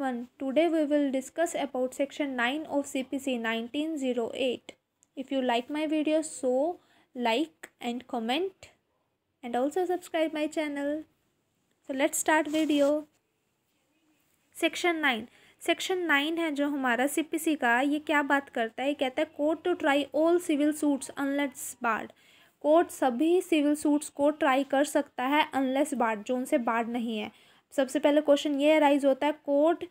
one today we will discuss about section nine of C P C nineteen zero eight if you like my video so like and comment and also subscribe my channel so let start video section nine section nine है जो हमारा सी P सी का ये क्या बात करता है कहता है court to try all civil suits unless barred court सभी सिविल सूट्स को ट्राई कर सकता है अनलेस बार्ड जो उनसे बार्ड नहीं है सबसे पहले क्वेश्चन ये अराइज़ होता है कोर्ट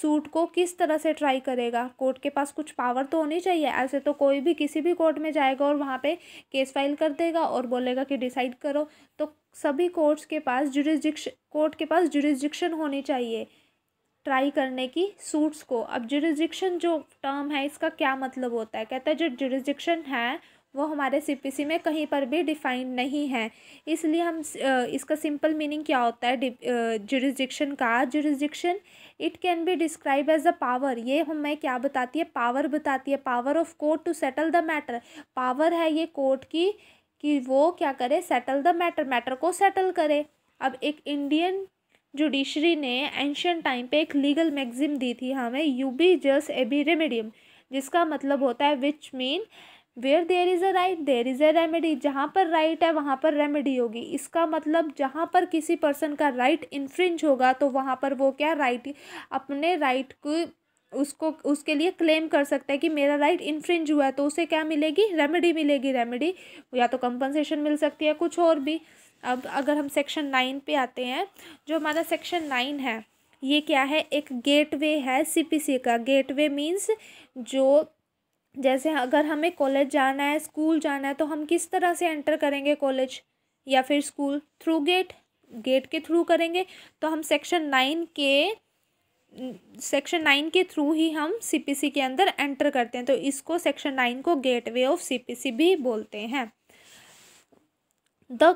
सूट को किस तरह से ट्राई करेगा कोर्ट के पास कुछ पावर तो होनी चाहिए ऐसे तो कोई भी किसी भी कोर्ट में जाएगा और वहाँ पे केस फाइल कर देगा और बोलेगा कि डिसाइड करो तो सभी कोर्ट्स के पास जुरिस्डिक्शन कोर्ट के पास जुरिस्डिक्शन होनी चाहिए ट्राई करने की सूट्स को अब जुरिस्डिक्शन जो टर्म है इसका क्या मतलब होता है कहता है जो जुरिस्डिक्शन है वो हमारे सी में कहीं पर भी डिफाइंड नहीं है इसलिए हम इसका सिंपल मीनिंग क्या होता है जुरिस्डिक्शन का jurisdiction it can be describe as a power ये हमें क्या बताती है पावर बताती है power of court to settle the matter power है ये कोर्ट की कि वो क्या करे सेटल द मैटर मैटर को सेटल करे अब एक इंडियन जुडिशरी ने एंशियन टाइम पे एक लीगल मैगजीम दी थी हमें यू बी जस एबी रेमेडियम जिसका मतलब होता है which mean where there is a right there is a remedy जहाँ पर राइट right है वहाँ पर रेमेडी होगी इसका मतलब जहाँ पर किसी पर्सन का राइट right इन्फ्रिंज होगा तो वहाँ पर वो क्या राइट right, अपने राइट right को उसको उसके लिए क्लेम कर सकता है कि मेरा राइट right इन्फ्रिंज हुआ है तो उसे क्या मिलेगी रेमेडी मिलेगी रेमेडी या तो कंपनसेशन मिल सकती है कुछ और भी अब अगर हम सेक्शन नाइन पे आते हैं जो हमारा सेक्शन नाइन है ये क्या है एक गेटवे है सीपीसी का गेटवे मींस जो जैसे अगर हमें कॉलेज जाना है स्कूल जाना है तो हम किस तरह से एंटर करेंगे कॉलेज या फिर स्कूल थ्रू गेट गेट के थ्रू करेंगे तो हम सेक्शन नाइन के सेक्शन नाइन के थ्रू ही हम सीपीसी के अंदर एंटर करते हैं तो इसको सेक्शन नाइन को गेटवे ऑफ सीपीसी भी बोलते हैं the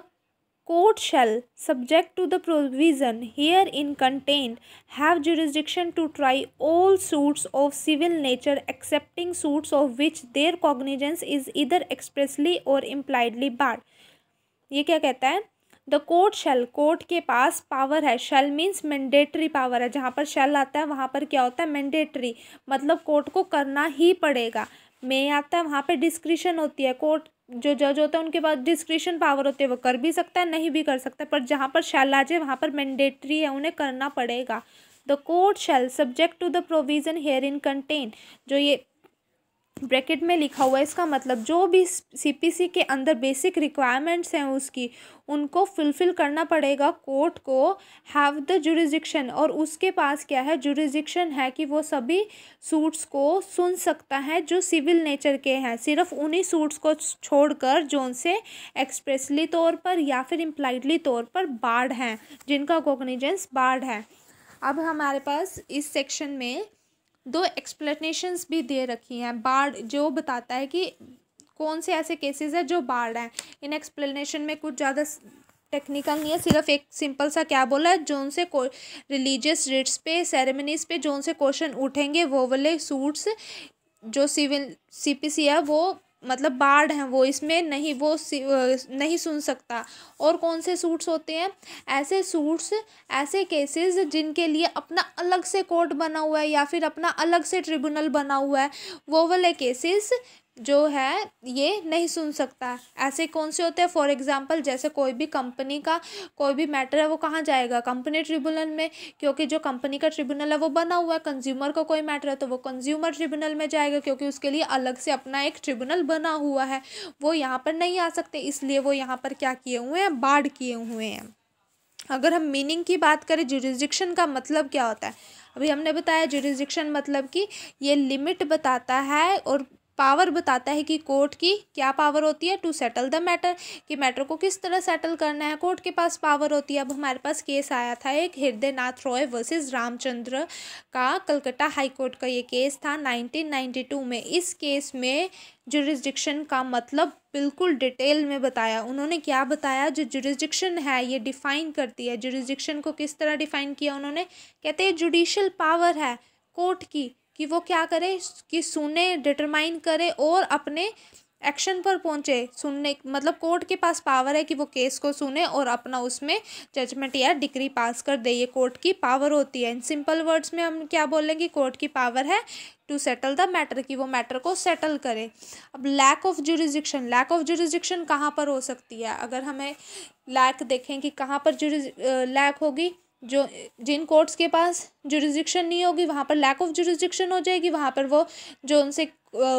court shall subject to the provision here in contained have jurisdiction to try all suits of civil nature excepting suits of which their cognizance is either expressly or impliedly barred ye kya kehta hai the court shall court के पास power है shall means mandatory power है जहाँ पर shell आता है वहाँ पर क्या होता है मैंडेटरी मतलब कोर्ट को करना ही पड़ेगा मे आता है वहाँ पे डिस्क्रिशन होती है कोर्ट जो जज होता है उनके पास डिस्क्रिशन पावर होती है वो कर भी सकता है नहीं भी कर सकता पर जहाँ पर आ जाए वहाँ पर मैंडेटरी है उन्हें करना पड़ेगा the court shall subject to the provision herein contain जो ये ब्रैकेट में लिखा हुआ है इसका मतलब जो भी सीपीसी के अंदर बेसिक रिक्वायरमेंट्स हैं उसकी उनको फुलफिल करना पड़ेगा कोर्ट को हैव द जुरिजिक्शन और उसके पास क्या है जुरिजिक्शन है कि वो सभी सूट्स को सुन सकता है जो सिविल नेचर के हैं सिर्फ उन्हीं सूट्स को छोड़कर जो उनसे एक्सप्रेसली तौर पर या फिर इम्प्लाइडली तौर पर बाढ़ हैं जिनका कोग्निजेंस बाढ़ है अब हमारे पास इस सेक्शन में दो एक्सप्लेनेशंस भी दे रखी हैं बाढ़ जो बताता है कि कौन से ऐसे केसेस हैं जो बाढ़ हैं इन एक्सप्लेनेशन में कुछ ज़्यादा टेक्निकल नहीं है सिर्फ एक सिंपल सा क्या बोला है जो उनसे को रिलीजियस रिट्स पे सेरेमनीज पे जो उनसे क्वेश्चन उठेंगे वो वाले सूट्स जो सिविल सी पी सी है वो मतलब बाढ़ हैं वो इसमें नहीं वो नहीं सुन सकता और कौन से सूट्स होते हैं ऐसे सूट्स ऐसे केसेस जिनके लिए अपना अलग से कोर्ट बना हुआ है या फिर अपना अलग से ट्रिब्यूनल बना हुआ है वो वाले केसेस जो है ये नहीं सुन सकता ऐसे कौन से होते हैं फॉर एग्ज़ाम्पल जैसे कोई भी कंपनी का कोई भी मैटर है वो कहाँ जाएगा कंपनी ट्रिब्यूनल में क्योंकि जो कंपनी का ट्रिब्यूनल है वो बना हुआ है कंज्यूमर का को कोई मैटर है तो वो कंज्यूमर ट्रिब्यूनल में जाएगा क्योंकि उसके लिए अलग से अपना एक ट्रिब्यूनल बना हुआ है वो यहाँ पर नहीं आ सकते इसलिए वो यहाँ पर क्या किए हुए हैं बाढ़ किए हुए हैं अगर हम मीनिंग की बात करें जुरिस्डिक्शन का मतलब क्या होता है अभी हमने बताया जुरिस्डिक्शन मतलब कि ये लिमिट बताता है और पावर बताता है कि कोर्ट की क्या पावर होती है टू सेटल द मैटर कि मैटर को किस तरह सेटल करना है कोर्ट के पास पावर होती है अब हमारे पास केस आया था एक हृदय नाथ रॉय वर्सेस रामचंद्र का कलकत्ता हाई कोर्ट का ये केस था 1992 में इस केस में जुरिस्डिक्शन का मतलब बिल्कुल डिटेल में बताया उन्होंने क्या बताया जो जुरिस्डिक्शन है ये डिफ़ाइन करती है जुरिस्डिक्शन को किस तरह डिफ़ाइन किया उन्होंने कहते हैं जुडिशल पावर है कोर्ट की कि वो क्या करे कि सुने डिटरमाइन करे और अपने एक्शन पर पहुंचे सुनने मतलब कोर्ट के पास पावर है कि वो केस को सुने और अपना उसमें जजमेंट या डिग्री पास कर दे ये कोर्ट की पावर होती है इन सिंपल वर्ड्स में हम क्या बोल रहे हैं कि कोर्ट की पावर है टू सेटल द मैटर कि वो मैटर को सेटल करे अब lack of jurisdiction lack of jurisdiction कहाँ पर हो सकती है अगर हमें लैक देखें कि कहाँ पर जुरिज लैक होगी जो जिन कोर्ट्स के पास जुरिस्डिक्शन नहीं होगी वहाँ पर लैक ऑफ जुरिस्डिक्शन हो जाएगी वहाँ पर वो जो उनसे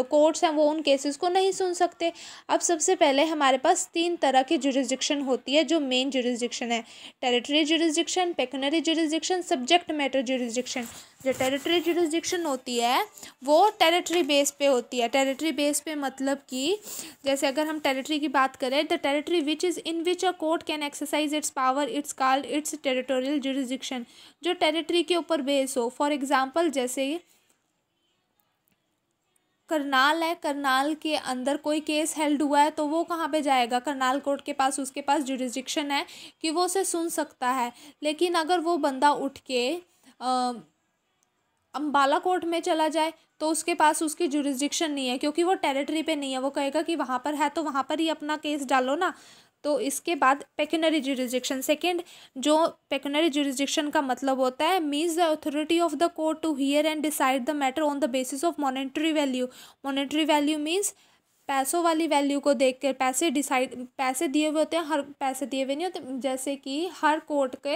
कोर्ट्स हैं वो उन केसेस को नहीं सुन सकते अब सबसे पहले हमारे पास तीन तरह की जुरिस्डिक्शन होती है जो मेन जुरिस्डिक्शन है territory jurisdiction pecuniary jurisdiction subject matter jurisdiction जो टेरिटरी जुरिस्डिक्शन होती है वो टेरिटरी बेस पे होती है टेरिटरी बेस पे मतलब कि जैसे अगर हम टेरिटरी की बात करें the territory which is in which a court can exercise its power it's called its territorial jurisdiction जो टेरिटरी के ऊपर बेस हो फॉर एग्जाम्पल जैसे करनाल है करनाल के अंदर कोई केस हेल्ड हुआ है तो वो कहाँ पे जाएगा करनाल कोर्ट के पास उसके पास जुरिस्डिक्शन है कि वो उसे सुन सकता है लेकिन अगर वो बंदा उठ के अम्बाला कोर्ट में चला जाए तो उसके पास उसकी जुरिस्डिक्शन नहीं है क्योंकि वो टेरिटरी पे नहीं है वो कहेगा कि वहाँ पर है तो वहाँ पर ही अपना केस डालो ना तो इसके बाद पेक्यूनरी जुरिजिक्शन सेकेंड जो पेक्यूनरी जुरिजिक्शन का मतलब होता है means the authority of the court to hear and decide the matter on the basis of monetary value monetary value means पैसों वाली वैल्यू को देख कर पैसे डिसाइड पैसे दिए हुए होते हैं हर पैसे दिए हुए नहीं होते जैसे कि हर कोर्ट के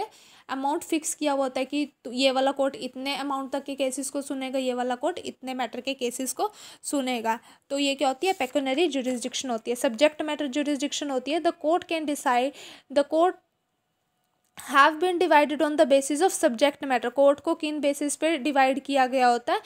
अमाउंट फिक्स किया हुआ होता है कि ये वाला कोर्ट इतने अमाउंट तक के केसेस को सुनेगा ये वाला कोर्ट इतने मैटर के केसेस को सुनेगा तो ये क्या होती है पेकोनरी जुरिस्डिक्शन होती है सब्जेक्ट मैटर जुरिस्डिक्शन होती है the court can decide the court have been divided on the basis of subject matter court को किन बेसिस पे डिवाइड किया गया होता है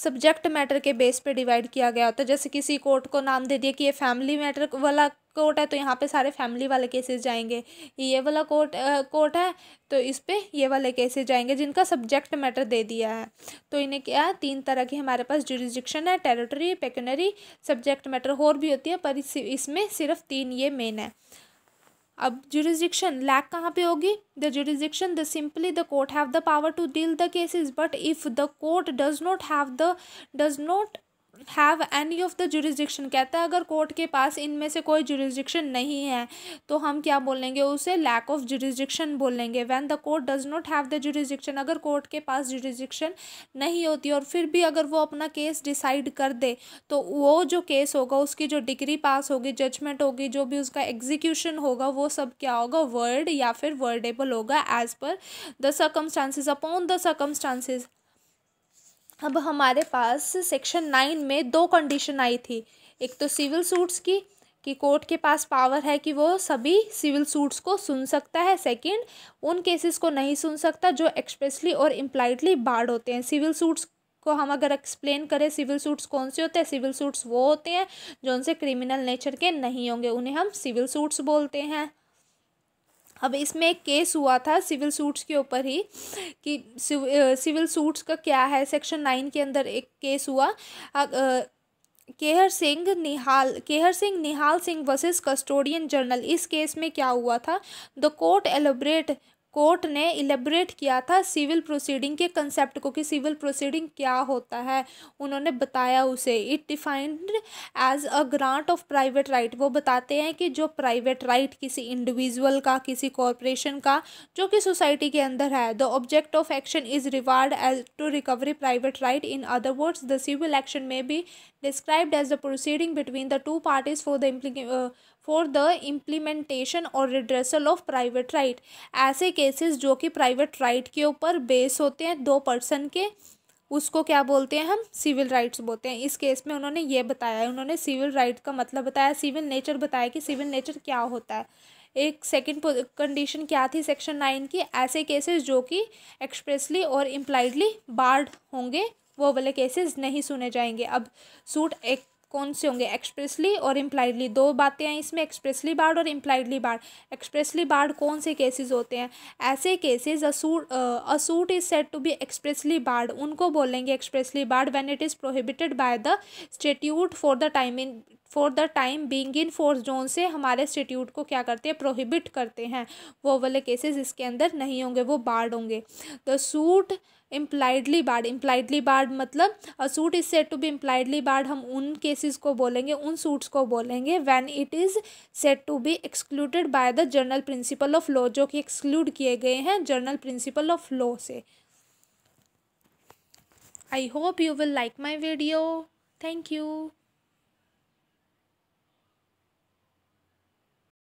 सब्जेक्ट मैटर के बेस पे डिवाइड किया गया होता है जैसे किसी कोर्ट को नाम दे दिया कि ये फैमिली मैटर वाला कोर्ट है तो यहाँ पे सारे फैमिली वाले केसेस जाएंगे ये वाला कोर्ट कोर्ट है तो इस पर ये वाले केसेस जाएंगे जिनका सब्जेक्ट मैटर दे दिया है तो इन्हें क्या तीन तरह की हमारे पास जुरिस्डिक्शन है टेरिटरी पेकनरी सब्जेक्ट मैटर और भी होती है पर इसमें सिर्फ तीन ये मेन है अब जुरिस्डिक्शन लैक कहाँ पे होगी the jurisdiction the simply the court have the power to deal the cases but if the court does not have the does not have any of the jurisdiction कहता है अगर court के पास इनमें से कोई जुरिस्डिक्शन नहीं है तो हम क्या बोलेंगे उसे लैक ऑफ जुरिस्डिक्शन बोलेंगे when the court does not have the jurisdiction अगर कोर्ट के पास जुरिस्डिक्शन नहीं होती और फिर भी अगर वो अपना केस डिसाइड कर दे तो वो जो केस होगा उसकी जो डिग्री पास होगी जजमेंट होगी जो भी उसका एग्जीक्यूशन होगा वो सब क्या होगा वर्ड या फिर वर्डेबल होगा as per the circumstances upon the circumstances अब हमारे पास सेक्शन नाइन में दो कंडीशन आई थी एक तो सिविल सूट्स की कि कोर्ट के पास पावर है कि वो सभी सिविल सूट्स को सुन सकता है सेकंड उन केसेस को नहीं सुन सकता जो एक्सप्रेसली और इम्प्लाइडली बाड होते हैं सिविल सूट्स को हम अगर एक्सप्लेन करें सिविल सूट्स कौन से होते हैं सिविल सूट्स वो होते हैं जो उनसे क्रिमिनल नेचर के नहीं होंगे उन्हें हम सिविल सूट्स बोलते हैं अब इसमें एक केस हुआ था सिविल सूट्स के ऊपर ही कि सिविल सूट्स का क्या है सेक्शन नाइन के अंदर एक केस हुआ Kehar Singh Nihal Kehar Singh Nihal Singh versus custodian general इस केस में क्या हुआ था द कोर्ट एलोब्रेट कोर्ट ने इलेबरेट किया था सिविल प्रोसीडिंग के कंसेप्ट को कि सिविल प्रोसीडिंग क्या होता है उन्होंने बताया उसे it defined as a grant of private right वो बताते हैं कि जो प्राइवेट राइट right, किसी इंडिविजुअल का किसी कॉरपोरेशन का जो कि सोसाइटी के अंदर है the object of action is reward as to recovery private right in other words the civil action में भी described as the proceeding between the two parties for the uh, for the implementation और redressal of private right ऐसे cases जो कि private right के ऊपर base होते हैं दो person के उसको क्या बोलते हैं हम सिविल राइट्स बोलते हैं इस केस में उन्होंने ये बताया है उन्होंने सिविल राइट का मतलब बताया सिविल नेचर बताया कि सिविल नेचर क्या होता है एक सेकंड कंडीशन क्या थी सेक्शन नाइन की ऐसे केसेस जो कि एक्सप्रेसली और इम्प्लाइडली बार्ड होंगे वो वाले केसेस नहीं सुने जाएंगे अब सूट एक कौन से होंगे एक्सप्रेसली और इम्प्लाइडली दो बातें हैं इसमें एक्सप्रेसली बाढ़ और इम्प्लाइडली बाढ़ एक्सप्रेसली बाढ़ कौन से केसेस होते हैं ऐसे cases a suit a suit is set to be expressly barred उनको बोलेंगे expressly barred when it is prohibited by the statute for the time in for the time being in force जोन से हमारे इंस्टीट्यूट को क्या करते हैं प्रोहिबिट करते हैं वो वाले केसेज इसके अंदर नहीं होंगे वो बाढ़ होंगे the suit impliedly barred impliedly barred मतलब a suit is set to be impliedly barred हम उन केसेस को बोलेंगे उन सूट्स को बोलेंगे when it is set to be excluded by the general principle of law जो कि एक्सक्लूड किए गए हैं जर्नल प्रिंसिपल ऑफ लॉ से I hope you will like my video thank you